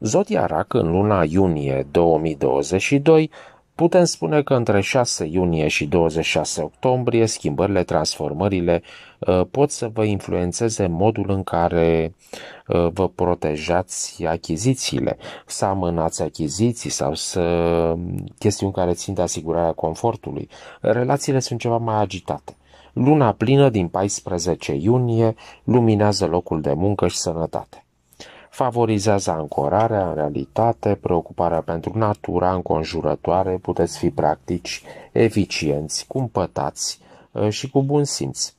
Zodia Rac în luna iunie 2022 Putem spune că între 6 iunie și 26 octombrie schimbările, transformările uh, pot să vă influențeze modul în care uh, vă protejați achizițiile, să amânați achiziții sau să um, chestiuni care țin de asigurarea confortului. Relațiile sunt ceva mai agitate. Luna plină din 14 iunie luminează locul de muncă și sănătate favorizează ancorarea în realitate, preocuparea pentru natura înconjurătoare, puteți fi practici, eficienți, cumpătați ă, și cu bun simț.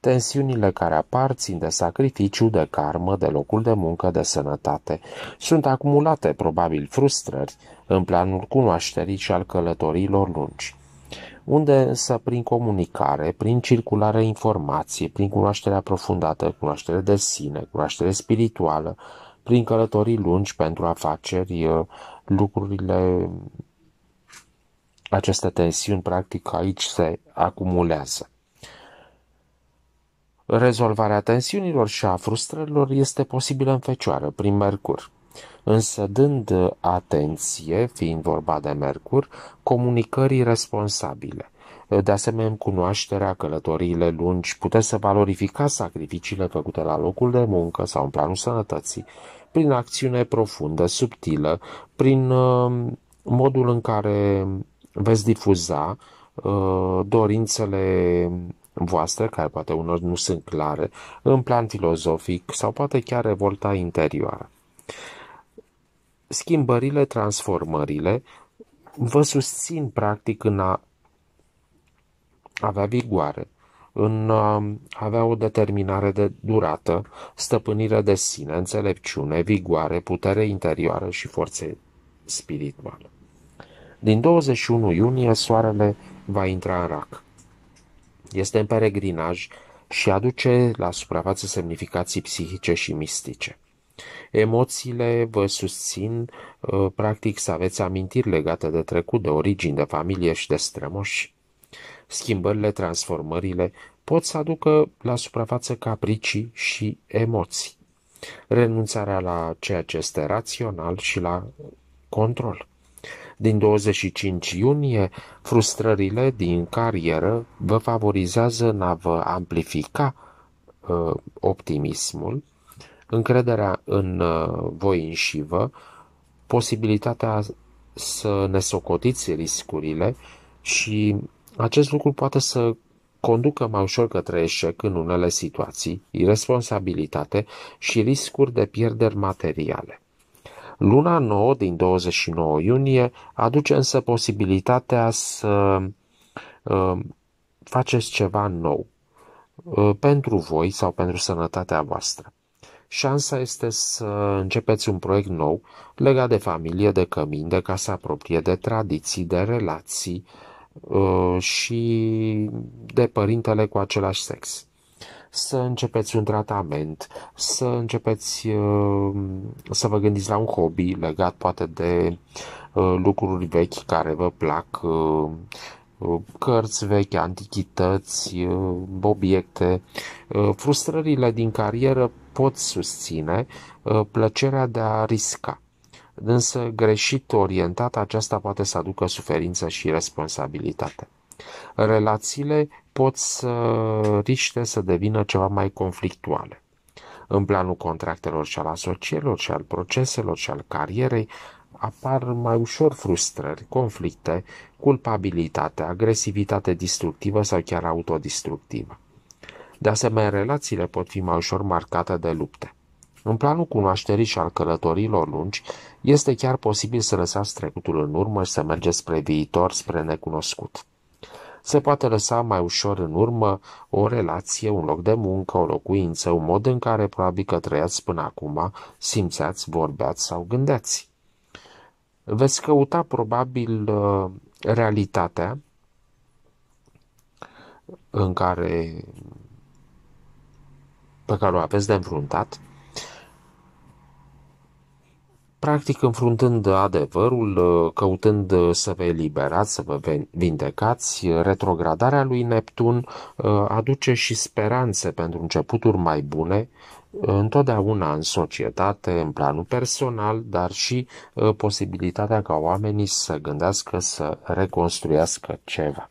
Tensiunile care apar țin de sacrificiu, de karmă, de locul de muncă, de sănătate. Sunt acumulate, probabil, frustrări în planul cunoașterii și al călătorilor lungi unde însă prin comunicare, prin circulare informației, prin cunoașterea aprofundată, cunoaștere de sine, cunoaștere spirituală, prin călătorii lungi pentru afaceri, lucrurile, aceste tensiuni, practic, aici se acumulează. Rezolvarea tensiunilor și a frustrărilor este posibilă în fecioară, prin Mercur. Însă dând atenție, fiind vorba de Mercur, comunicării responsabile – de asemenea, cunoașterea, călătoriile lungi, puteți să valorifica sacrificiile făcute la locul de muncă sau în planul sănătății, prin acțiune profundă, subtilă, prin uh, modul în care veți difuza uh, dorințele voastre, care poate unor nu sunt clare, în plan filozofic sau poate chiar revolta interioară. Schimbările, transformările vă susțin practic în a avea vigoare, în um, avea o determinare de durată, stăpânire de sine, înțelepciune, vigoare, putere interioară și forțe spirituale. Din 21 iunie, soarele va intra în rac. Este în peregrinaj și aduce la suprafață semnificații psihice și mistice. Emoțiile vă susțin, uh, practic, să aveți amintiri legate de trecut, de origini, de familie și de strămoși schimbările, transformările pot să aducă la suprafață capricii și emoții. Renunțarea la ceea ce este rațional și la control. Din 25 iunie, frustrările din carieră vă favorizează în a vă amplifica uh, optimismul, încrederea în uh, voi vă, posibilitatea să ne socotiți riscurile și acest lucru poate să conducă mai ușor către eșec în unele situații, irresponsabilitate și riscuri de pierderi materiale. Luna 9 din 29 iunie aduce însă posibilitatea să uh, faceți ceva nou uh, pentru voi sau pentru sănătatea voastră. Șansa este să începeți un proiect nou legat de familie, de cămin, de casa proprie, de tradiții, de relații, uh, Uh, și de părintele cu același sex. Să începeți un tratament, să începeți uh, să vă gândiți la un hobby legat poate de uh, lucruri vechi care vă plac, cărți vechi, antichități, obiecte. Frustrările din carieră pot susține plăcerea de a risca însă greșit orientată aceasta poate să aducă suferință și responsabilitate. Relațiile pot să riște să devină ceva mai conflictuale. În planul contractelor și al asocierilor și al proceselor și al carierei apar mai ușor frustrări, conflicte, culpabilitate, agresivitate distructivă sau chiar autodistructivă. De asemenea, relațiile pot fi mai ușor marcate de lupte. În planul cunoașterii și al călătorilor lungi, este chiar posibil să lăsați trecutul în urmă și să mergeți spre viitor, spre necunoscut. Se poate lăsa mai ușor în urmă o relație, un loc de muncă, o locuință, un mod în care probabil că trăiați până acum, simțeați, vorbeați sau gândeați. Veți căuta probabil uh, realitatea în care pe care o aveți de înfruntat practic înfruntând adevărul, ă, căutând să vă eliberați, să vă vindecați, retrogradarea lui Neptun ă, aduce și speranțe pentru începuturi mai bune, ă, întotdeauna în societate, în planul personal, dar și posibilitatea ca oamenii să gândească să reconstruiască ceva.